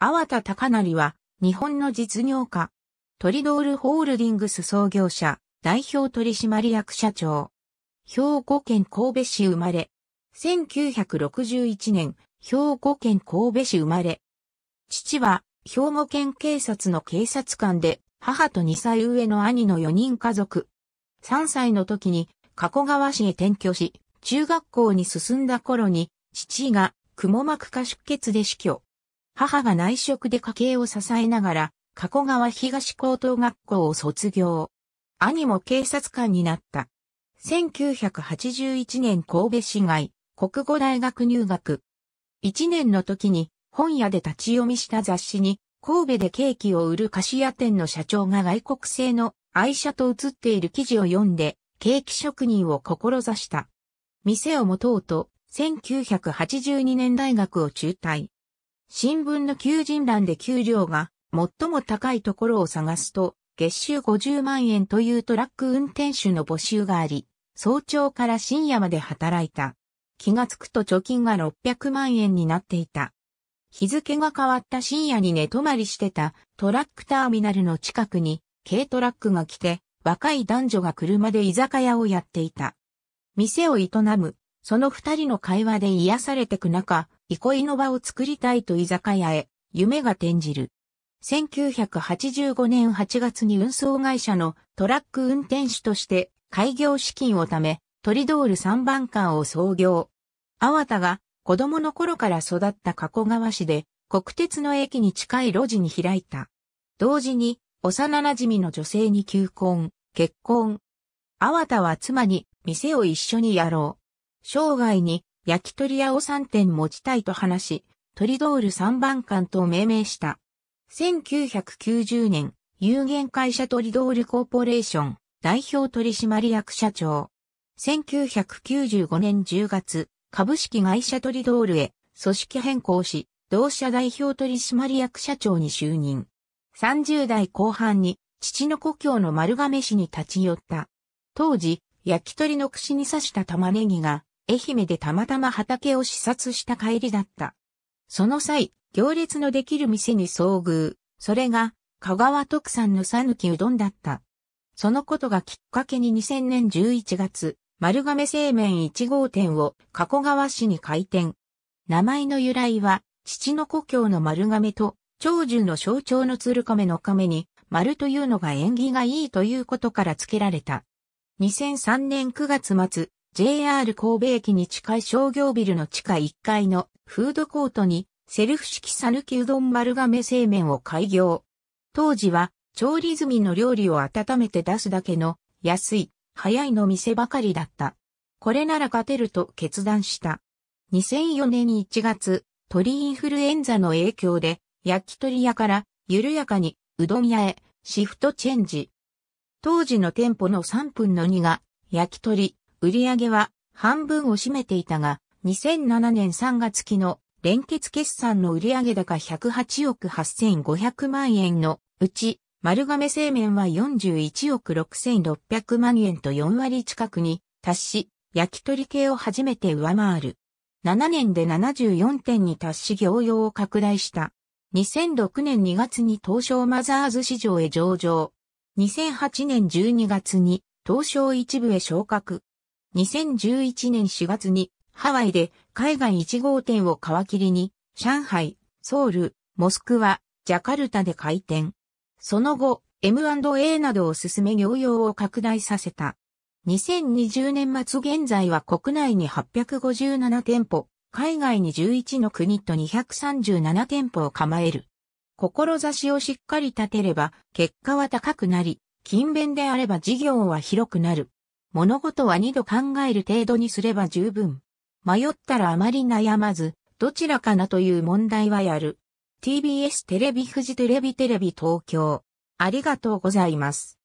阿田隆成は、日本の実業家、トリドールホールディングス創業者、代表取締役社長。兵庫県神戸市生まれ。1961年、兵庫県神戸市生まれ。父は、兵庫県警察の警察官で、母と2歳上の兄の4人家族。3歳の時に、加古川市へ転居し、中学校に進んだ頃に、父が、雲幕膜下出血で死去。母が内職で家計を支えながら、加古川東高等学校を卒業。兄も警察官になった。1981年神戸市外、国語大学入学。1年の時に本屋で立ち読みした雑誌に、神戸でケーキを売る菓子屋店の社長が外国製の愛車と写っている記事を読んで、ケーキ職人を志した。店を持とうと、1982年大学を中退。新聞の求人欄で給料が最も高いところを探すと、月収50万円というトラック運転手の募集があり、早朝から深夜まで働いた。気がつくと貯金が600万円になっていた。日付が変わった深夜に寝泊まりしてたトラックターミナルの近くに軽トラックが来て若い男女が車で居酒屋をやっていた。店を営むその二人の会話で癒されてく中、憩いの場を作りたいと居酒屋へ、夢が転じる。1985年8月に運送会社のトラック運転手として開業資金を貯め、トリドール3番館を創業。あ田が子供の頃から育った加古川市で国鉄の駅に近い路地に開いた。同時に幼馴染の女性に求婚、結婚。あ田は妻に店を一緒にやろう。生涯に焼き鳥屋を3店持ちたいと話し、トリドール3番館と命名した。1990年、有限会社トリドールコーポレーション代表取締役社長。1995年10月、株式会社トリドールへ組織変更し、同社代表取締役社長に就任。30代後半に父の故郷の丸亀市に立ち寄った。当時、焼き鳥の串に刺した玉ねぎが愛媛でたまたま畑を視察した帰りだった。その際、行列のできる店に遭遇。それが、香川特産のさぬきうどんだった。そのことがきっかけに2000年11月、丸亀製麺1号店を加古川市に開店。名前の由来は、父の故郷の丸亀と、長寿の象徴の鶴亀の亀に、丸というのが縁起がいいということから付けられた。2003年9月末、JR 神戸駅に近い商業ビルの地下1階のフードコートにセルフ式ぬきうどん丸亀製麺を開業。当時は調理済みの料理を温めて出すだけの安い、早いの店ばかりだった。これなら勝てると決断した。2004年1月、鳥インフルエンザの影響で焼き鳥屋から緩やかにうどん屋へシフトチェンジ。当時の店舗の3分の2が焼き鳥、売り上げは半分を占めていたが、2007年3月期の連結決算の売上高108億8500万円のうち、丸亀製麺は41億6600万円と4割近くに達し、焼き鳥系を初めて上回る。7年で74点に達し業用を拡大した。2006年2月に東証マザーズ市場へ上場。2008年12月に東証一部へ昇格。2011年4月にハワイで海外1号店を皮切りに上海、ソウル、モスクワ、ジャカルタで開店。その後、M&A などを進め業用を拡大させた。2020年末現在は国内に857店舗、海外に11の国と237店舗を構える。志をしっかり立てれば、結果は高くなり、勤勉であれば事業は広くなる。物事は二度考える程度にすれば十分。迷ったらあまり悩まず、どちらかなという問題はやる。TBS テレビ富士テレビテレビ東京。ありがとうございます。